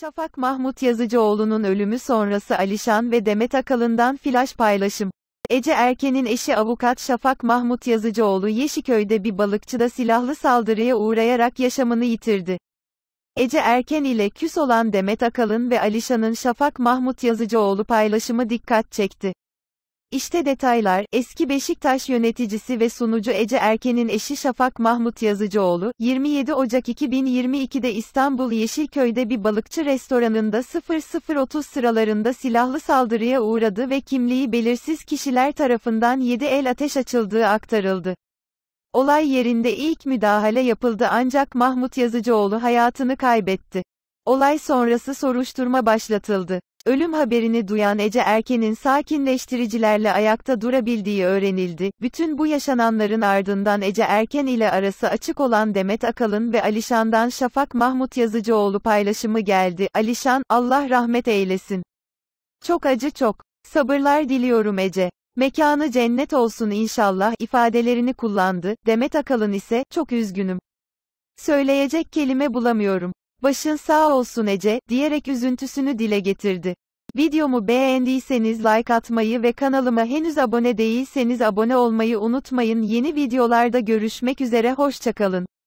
Şafak Mahmut Yazıcıoğlu'nun ölümü sonrası Alişan ve Demet Akalın'dan flaş paylaşım. Ece Erken'in eşi avukat Şafak Mahmut Yazıcıoğlu Yeşiköy'de bir balıkçıda silahlı saldırıya uğrayarak yaşamını yitirdi. Ece Erken ile küs olan Demet Akalın ve Alişan'ın Şafak Mahmut Yazıcıoğlu paylaşımı dikkat çekti. İşte detaylar, eski Beşiktaş yöneticisi ve sunucu Ece Erken'in eşi Şafak Mahmut Yazıcıoğlu, 27 Ocak 2022'de İstanbul Yeşilköy'de bir balıkçı restoranında 00.30 sıralarında silahlı saldırıya uğradı ve kimliği belirsiz kişiler tarafından 7 el ateş açıldığı aktarıldı. Olay yerinde ilk müdahale yapıldı ancak Mahmut Yazıcıoğlu hayatını kaybetti. Olay sonrası soruşturma başlatıldı. Ölüm haberini duyan Ece Erken'in sakinleştiricilerle ayakta durabildiği öğrenildi. Bütün bu yaşananların ardından Ece Erken ile arası açık olan Demet Akalın ve Alişan'dan Şafak Mahmut Yazıcıoğlu paylaşımı geldi. Alişan, Allah rahmet eylesin. Çok acı çok. Sabırlar diliyorum Ece. Mekanı cennet olsun inşallah ifadelerini kullandı. Demet Akalın ise, çok üzgünüm. Söyleyecek kelime bulamıyorum. Başın sağ olsun Ece, diyerek üzüntüsünü dile getirdi. Videomu beğendiyseniz like atmayı ve kanalıma henüz abone değilseniz abone olmayı unutmayın. Yeni videolarda görüşmek üzere hoşçakalın.